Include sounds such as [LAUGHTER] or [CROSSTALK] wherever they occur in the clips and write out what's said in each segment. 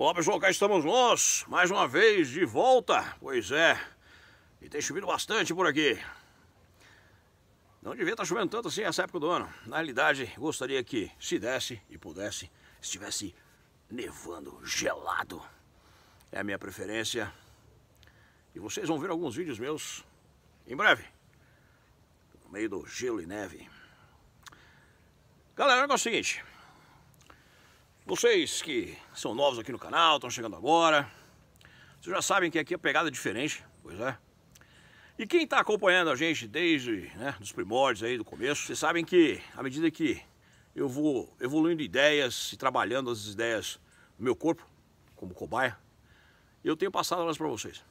Olá pessoal, cá estamos nós, mais uma vez de volta, pois é, e tem chovido bastante por aqui. Não devia estar tá chovendo tanto assim nessa época do ano, na realidade gostaria que se desse e pudesse, estivesse nevando, gelado, é a minha preferência. E vocês vão ver alguns vídeos meus em breve, no meio do gelo e neve. Galera, o negócio é o seguinte, vocês que são novos aqui no canal, estão chegando agora, vocês já sabem que aqui a pegada é diferente, pois é. E quem está acompanhando a gente desde né, primórdios aí do começo, vocês sabem que à medida que eu vou evoluindo ideias e trabalhando as ideias no meu corpo, como cobaia, eu tenho passado elas para vocês.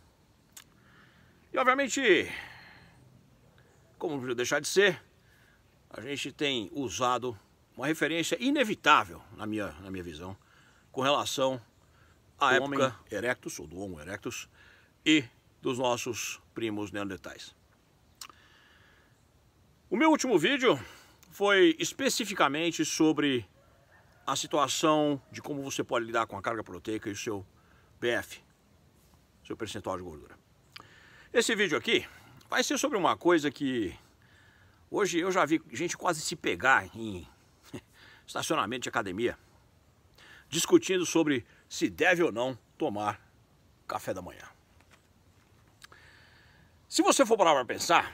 E obviamente, como não deixar de ser, a gente tem usado uma referência inevitável, na minha, na minha visão, com relação à do época erectus, ou do Homo erectus, e dos nossos primos neandertais. O meu último vídeo foi especificamente sobre a situação de como você pode lidar com a carga proteica e o seu PF, seu percentual de gordura. Esse vídeo aqui vai ser sobre uma coisa que hoje eu já vi gente quase se pegar em estacionamento de academia, discutindo sobre se deve ou não tomar café da manhã. Se você for parar para pensar,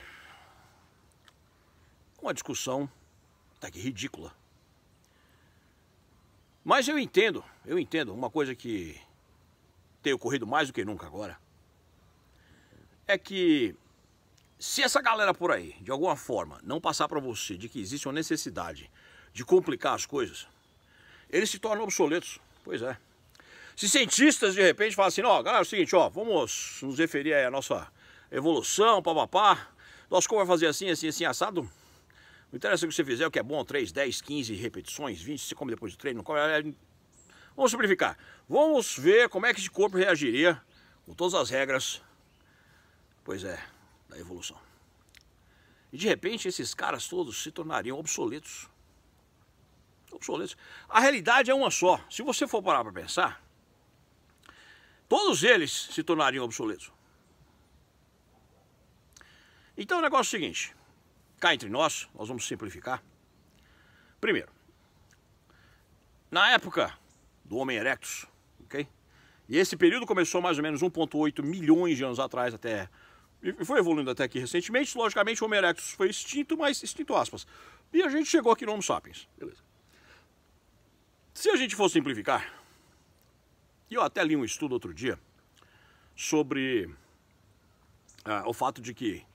uma discussão tá que ridícula. Mas eu entendo, eu entendo, uma coisa que tem ocorrido mais do que nunca agora é que se essa galera por aí, de alguma forma, não passar para você de que existe uma necessidade de complicar as coisas, eles se tornam obsoletos. Pois é. Se cientistas de repente falam assim, ó, galera, é o seguinte, ó, vamos nos referir à nossa evolução, papapá, nosso corpo vai fazer assim, assim, assim, assado. Não interessa o que você fizer, o que é bom, 3, 10, 15 repetições, 20, você come depois do treino, não come. É, vamos simplificar. Vamos ver como é que esse corpo reagiria com todas as regras, pois é, da evolução. E de repente esses caras todos se tornariam obsoletos obsoletos. Então, a realidade é uma só. Se você for parar para pensar, todos eles se tornariam obsoletos. Então o negócio é o seguinte, cá entre nós, nós vamos simplificar. Primeiro, na época do Homem Erectus, ok? E esse período começou mais ou menos 1,8 milhões de anos atrás até. E foi evoluindo até aqui recentemente. Logicamente, o Homo erectus foi extinto, mas extinto aspas. E a gente chegou aqui no Homo sapiens. Beleza. Se a gente for simplificar, e eu até li um estudo outro dia sobre ah, o fato de que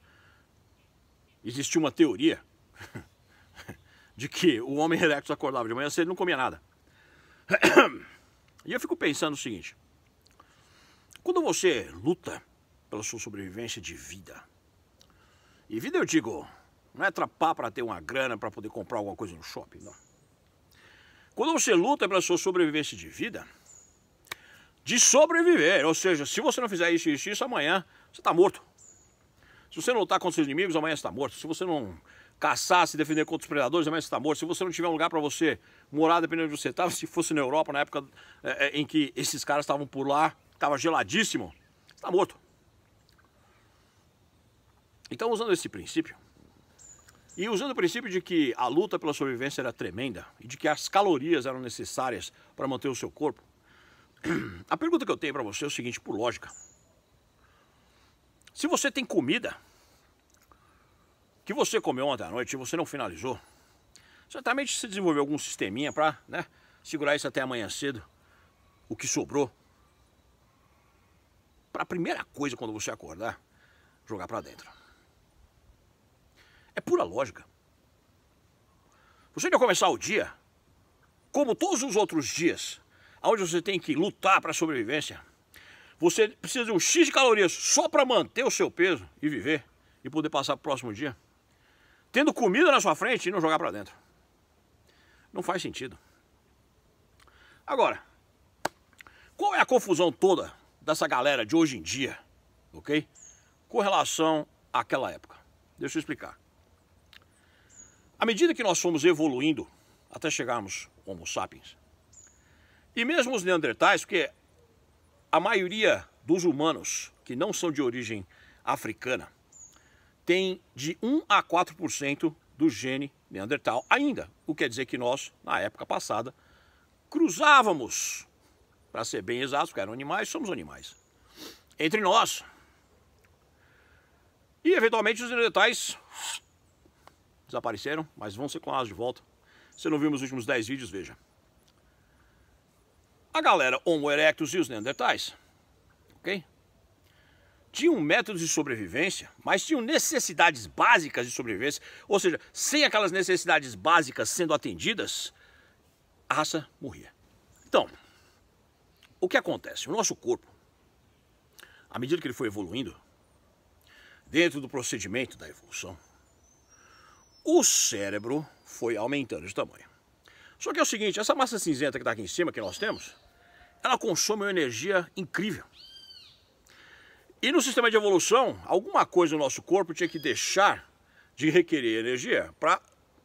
existia uma teoria [LAUGHS] de que o homem erecto acordava de manhã cedo e não comia nada. E eu fico pensando o seguinte: quando você luta pela sua sobrevivência de vida, e vida eu digo, não é trapar para ter uma grana para poder comprar alguma coisa no shopping, não quando você luta pela sua sobrevivência de vida, de sobreviver, ou seja, se você não fizer isso, isso, isso, amanhã você está morto. Se você não lutar contra seus inimigos, amanhã você está morto. Se você não caçar, se defender contra os predadores, amanhã você está morto. Se você não tiver um lugar para você morar, dependendo de onde você estava, [LAUGHS] se fosse na Europa, na época é, é, em que esses caras estavam por lá, estava geladíssimo, você está morto. Então, usando esse princípio, e usando o princípio de que a luta pela sobrevivência era tremenda e de que as calorias eram necessárias para manter o seu corpo, [CLEARS THROAT] a pergunta que eu tenho para você é o seguinte, por lógica. Se você tem comida que você comeu ontem à noite e você não finalizou, certamente você desenvolveu algum sisteminha para né, segurar isso até amanhã cedo, o que sobrou. Para a primeira coisa quando você acordar, jogar para dentro. É pura lógica. Você vai começar o dia, como todos os outros dias, onde você tem que lutar para a sobrevivência. Você precisa de um X de calorias só para manter o seu peso e viver e poder passar para o próximo dia. Tendo comida na sua frente e não jogar para dentro. Não faz sentido. Agora, qual é a confusão toda dessa galera de hoje em dia, ok? Com relação àquela época. Deixa eu explicar. À medida que nós fomos evoluindo até chegarmos Homo sapiens, e mesmo os neandertais, porque a maioria dos humanos que não são de origem africana tem de 1 a 4% do gene neandertal ainda, o que quer dizer que nós, na época passada, cruzávamos, para ser bem exato, porque eram animais, somos animais, entre nós. E eventualmente os neandertais desapareceram, mas vão ser clonados de volta. Se não viu meus últimos 10 vídeos, veja. A galera Homo erectus e os Neandertais, ok? Tinham métodos de sobrevivência, mas tinham necessidades básicas de sobrevivência, ou seja, sem aquelas necessidades básicas sendo atendidas, a raça morria. Então, o que acontece? O nosso corpo, à medida que ele foi evoluindo, dentro do procedimento da evolução, o cérebro foi aumentando de tamanho. Só que é o seguinte, essa massa cinzenta que está aqui em cima, que nós temos, ela consome uma energia incrível. E no sistema de evolução, alguma coisa no nosso corpo tinha que deixar de requerer energia para,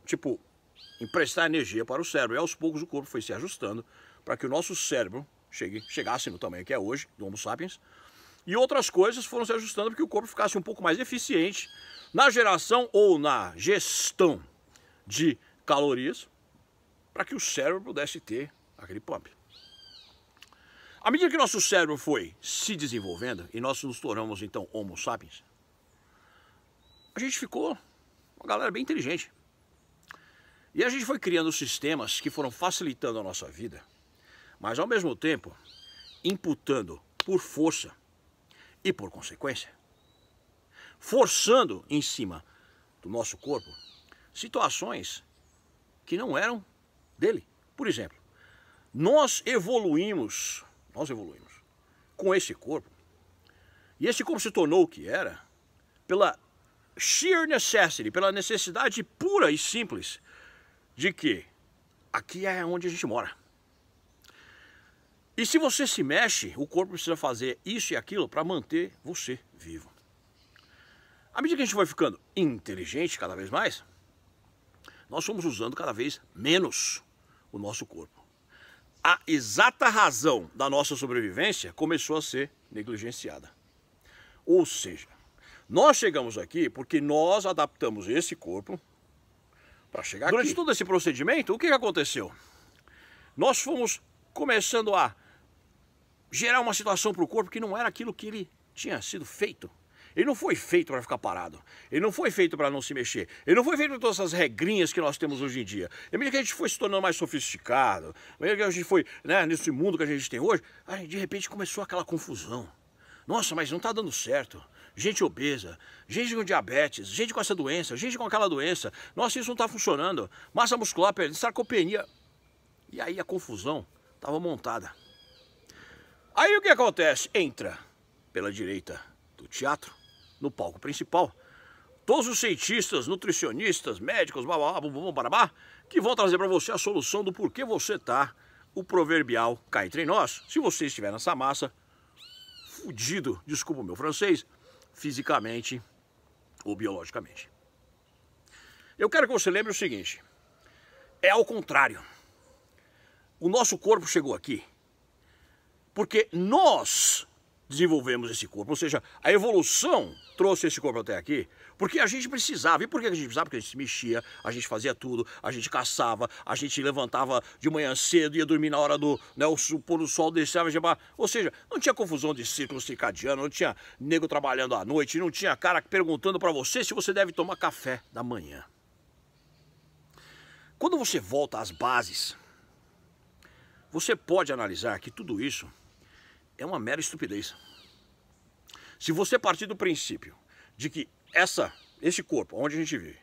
tipo, emprestar energia para o cérebro. E aos poucos o corpo foi se ajustando para que o nosso cérebro chegue, chegasse no tamanho que é hoje, do Homo sapiens. E outras coisas foram se ajustando para que o corpo ficasse um pouco mais eficiente na geração ou na gestão de calorias para que o cérebro pudesse ter aquele pump. À medida que nosso cérebro foi se desenvolvendo e nós nos tornamos então homo sapiens, a gente ficou uma galera bem inteligente. E a gente foi criando sistemas que foram facilitando a nossa vida, mas ao mesmo tempo imputando por força e por consequência forçando em cima do nosso corpo situações que não eram dele. Por exemplo, nós evoluímos, nós evoluímos com esse corpo, e esse corpo se tornou o que era pela sheer necessity, pela necessidade pura e simples de que aqui é onde a gente mora. E se você se mexe, o corpo precisa fazer isso e aquilo para manter você vivo. À medida que a gente foi ficando inteligente cada vez mais, nós fomos usando cada vez menos o nosso corpo. A exata razão da nossa sobrevivência começou a ser negligenciada. Ou seja, nós chegamos aqui porque nós adaptamos esse corpo para chegar Durante aqui. Durante todo esse procedimento, o que aconteceu? Nós fomos começando a gerar uma situação para o corpo que não era aquilo que ele tinha sido feito ele não foi feito para ficar parado. Ele não foi feito para não se mexer. Ele não foi feito para todas essas regrinhas que nós temos hoje em dia. É à medida que a gente foi se tornando mais sofisticado, à medida que a gente foi né, nesse mundo que a gente tem hoje, aí, de repente começou aquela confusão. Nossa, mas não está dando certo. Gente obesa, gente com diabetes, gente com essa doença, gente com aquela doença. Nossa, isso não está funcionando. Massa muscular perdendo, sarcopenia. E aí a confusão estava montada. Aí o que acontece? Entra pela direita do teatro no palco principal, todos os cientistas, nutricionistas, médicos, blá, bababá, barabá, que vão trazer para você a solução do porquê você tá o proverbial cai entre nós. Se você estiver nessa massa, fudido, desculpa o meu francês, fisicamente ou biologicamente. Eu quero que você lembre o seguinte: é ao contrário. O nosso corpo chegou aqui porque nós desenvolvemos esse corpo. Ou seja, a evolução trouxe esse corpo até aqui porque a gente precisava. E por que a gente precisava? Porque a gente se mexia, a gente fazia tudo, a gente caçava, a gente levantava de manhã cedo, ia dormir na hora do né, o pôr do sol, descer. ou seja, não tinha confusão de ciclo circadiano, não tinha nego trabalhando à noite, não tinha cara perguntando para você se você deve tomar café da manhã. Quando você volta às bases, você pode analisar que tudo isso é uma mera estupidez. Se você partir do princípio de que essa, esse corpo, onde a gente vive,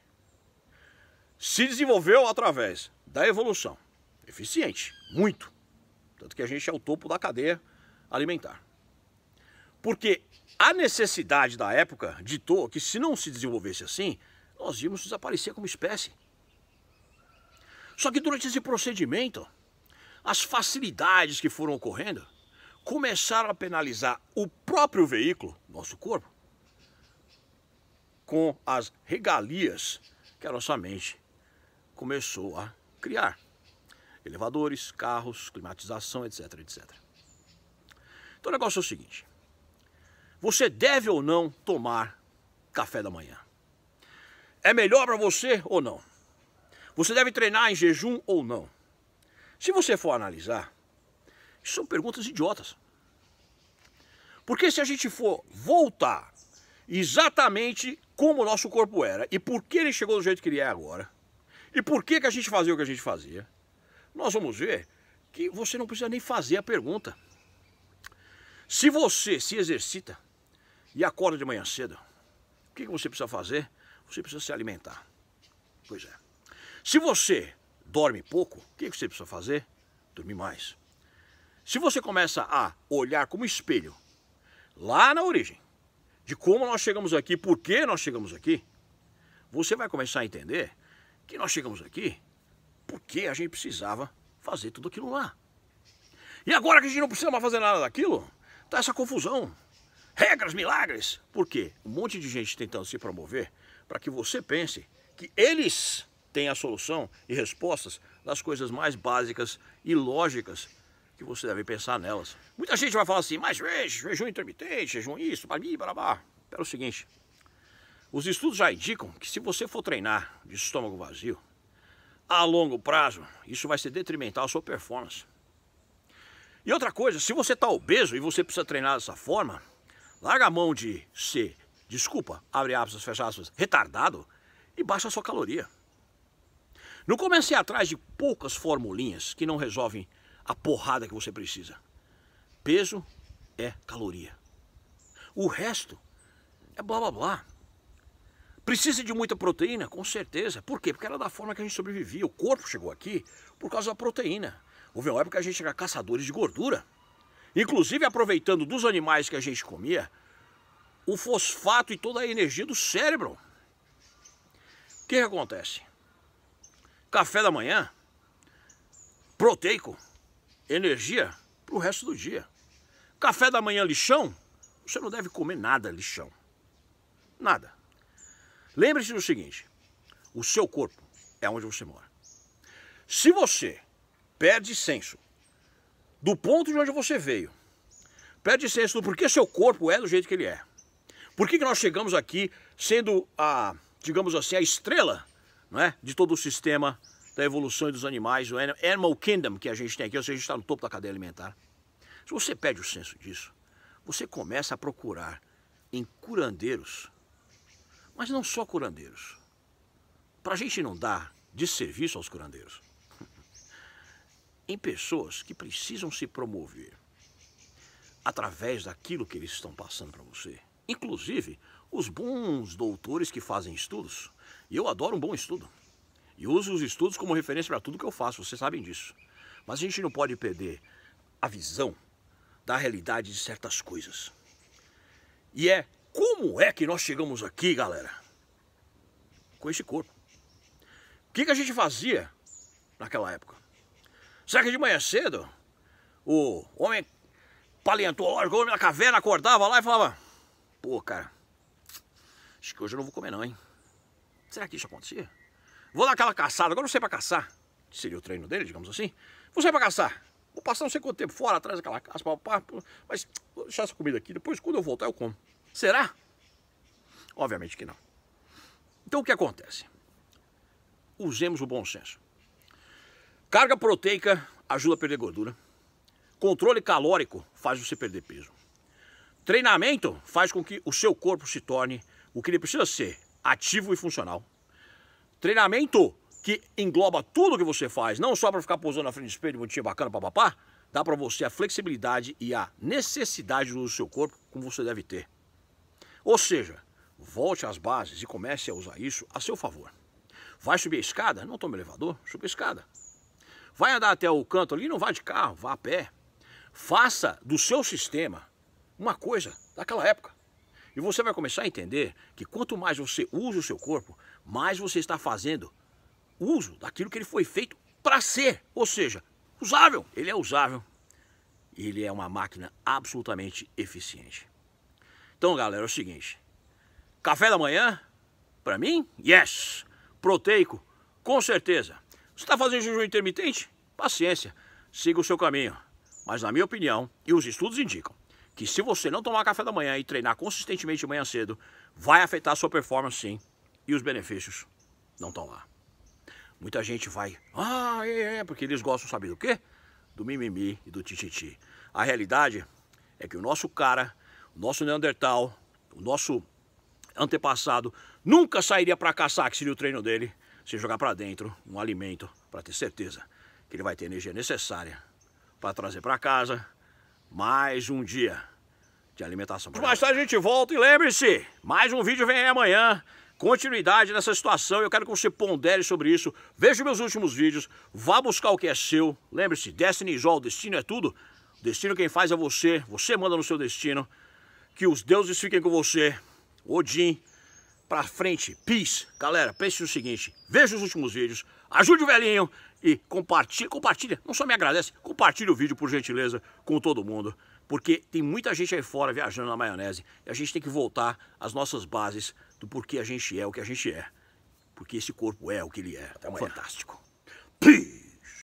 se desenvolveu através da evolução eficiente, muito, tanto que a gente é o topo da cadeia alimentar. Porque a necessidade da época ditou que se não se desenvolvesse assim, nós íamos desaparecer como espécie. Só que durante esse procedimento, as facilidades que foram ocorrendo começaram a penalizar o próprio veículo, nosso corpo, com as regalias que a nossa mente começou a criar. Elevadores, carros, climatização, etc, etc. Então o negócio é o seguinte, você deve ou não tomar café da manhã? É melhor para você ou não? Você deve treinar em jejum ou não? Se você for analisar, isso são perguntas idiotas. Porque se a gente for voltar exatamente como o nosso corpo era e por que ele chegou do jeito que ele é agora e por que, que a gente fazia o que a gente fazia, nós vamos ver que você não precisa nem fazer a pergunta. Se você se exercita e acorda de manhã cedo, o que, que você precisa fazer? Você precisa se alimentar. Pois é. Se você dorme pouco, o que, que você precisa fazer? Dormir mais. Se você começa a olhar como espelho lá na origem, de como nós chegamos aqui, por que nós chegamos aqui, você vai começar a entender que nós chegamos aqui porque a gente precisava fazer tudo aquilo lá. E agora que a gente não precisa mais fazer nada daquilo, tá essa confusão. Regras, milagres. Por quê? Um monte de gente tentando se promover para que você pense que eles têm a solução e respostas das coisas mais básicas e lógicas que você deve pensar nelas. Muita gente vai falar assim, mas jejum intermitente, jejum isso, babi, barabá. Pera o seguinte, os estudos já indicam que se você for treinar de estômago vazio, a longo prazo, isso vai ser detrimental à sua performance. E outra coisa, se você está obeso e você precisa treinar dessa forma, larga a mão de ser, desculpa, abre aspas, fecha aspas, retardado e baixa a sua caloria. Não comece atrás de poucas formulinhas que não resolvem a porrada que você precisa. Peso é caloria. O resto é blá blá blá. Precisa de muita proteína? Com certeza. Por quê? Porque era da forma que a gente sobrevivia. O corpo chegou aqui por causa da proteína. Houve uma época que a gente era caçadores de gordura. Inclusive aproveitando dos animais que a gente comia, o fosfato e toda a energia do cérebro. O que, que acontece? Café da manhã, proteico, energia para o resto do dia. Café da manhã lixão, você não deve comer nada lixão. Nada. Lembre-se do seguinte, o seu corpo é onde você mora. Se você perde senso do ponto de onde você veio, perde senso do porquê seu corpo é do jeito que ele é, por que, que nós chegamos aqui sendo a, digamos assim, a estrela não é, de todo o sistema da evolução dos animais, o Animal Kingdom que a gente tem aqui, ou seja, a gente está no topo da cadeia alimentar. Se você perde o senso disso, você começa a procurar em curandeiros, mas não só curandeiros. Para a gente não dar desserviço aos curandeiros, em pessoas que precisam se promover através daquilo que eles estão passando para você. Inclusive, os bons doutores que fazem estudos. E eu adoro um bom estudo. E uso os estudos como referência para tudo que eu faço, vocês sabem disso. Mas a gente não pode perder a visão da realidade de certas coisas. E é como é que nós chegamos aqui, galera? Com esse corpo. O que, que a gente fazia naquela época? Será que de manhã cedo o homem paleontológico, o homem da caverna acordava lá e falava: Pô, cara, acho que hoje eu não vou comer, não, hein? Será que isso acontecia? Vou dar aquela caçada, agora não sei pra caçar. Seria o treino dele, digamos assim. Vou sair pra caçar. Vou passar não sei quanto tempo fora, atrás daquela caça, mas vou deixar essa comida aqui, depois quando eu voltar eu como. Será? Obviamente que não. Então o que acontece? Usemos o bom senso. Carga proteica ajuda a perder gordura. Controle calórico faz você perder peso. Treinamento faz com que o seu corpo se torne o que ele precisa ser, ativo e funcional. Treinamento que engloba tudo que você faz, não só para ficar posando na frente do espelho, bonitinho, bacana, papapá, dá para você a flexibilidade e a necessidade do seu corpo como você deve ter. Ou seja, volte às bases e comece a usar isso a seu favor. Vai subir a escada? Não tome elevador, suba a escada. Vai andar até o canto ali? Não vá de carro, vá a pé. Faça do seu sistema uma coisa daquela época. E você vai começar a entender que quanto mais você usa o seu corpo, mas você está fazendo uso daquilo que ele foi feito para ser, ou seja, usável. Ele é usável. Ele é uma máquina absolutamente eficiente. Então, galera, é o seguinte: café da manhã, para mim, yes. Proteico, com certeza. Você está fazendo jejum intermitente? Paciência, siga o seu caminho. Mas, na minha opinião, e os estudos indicam, que se você não tomar café da manhã e treinar consistentemente de manhã cedo, vai afetar a sua performance sim e os benefícios não estão lá. Muita gente vai, ah, é, é, é, porque eles gostam, sabe do quê? Do mimimi e do tititi. A realidade é que o nosso cara, o nosso Neandertal, o nosso antepassado, nunca sairia para caçar, que seria o treino dele, se jogar para dentro um alimento, para ter certeza que ele vai ter a energia necessária para trazer para casa mais um dia de alimentação. Mais tarde a gente volta e lembre-se, mais um vídeo vem amanhã continuidade nessa situação. Eu quero que você pondere sobre isso. Veja meus últimos vídeos, vá buscar o que é seu. Lembre-se, Destiny is all, destino é tudo. Destino quem faz é você, você manda no seu destino. Que os deuses fiquem com você. Odin, pra frente, peace. Galera, pense no seguinte, veja os últimos vídeos, ajude o velhinho e compartilhe, compartilha, não só me agradece, compartilhe o vídeo por gentileza com todo mundo. Porque tem muita gente aí fora viajando na maionese e a gente tem que voltar às nossas bases, do porquê a gente é o que a gente é. Porque esse corpo é o que ele é. Até então amanhã. Fantástico. Peace!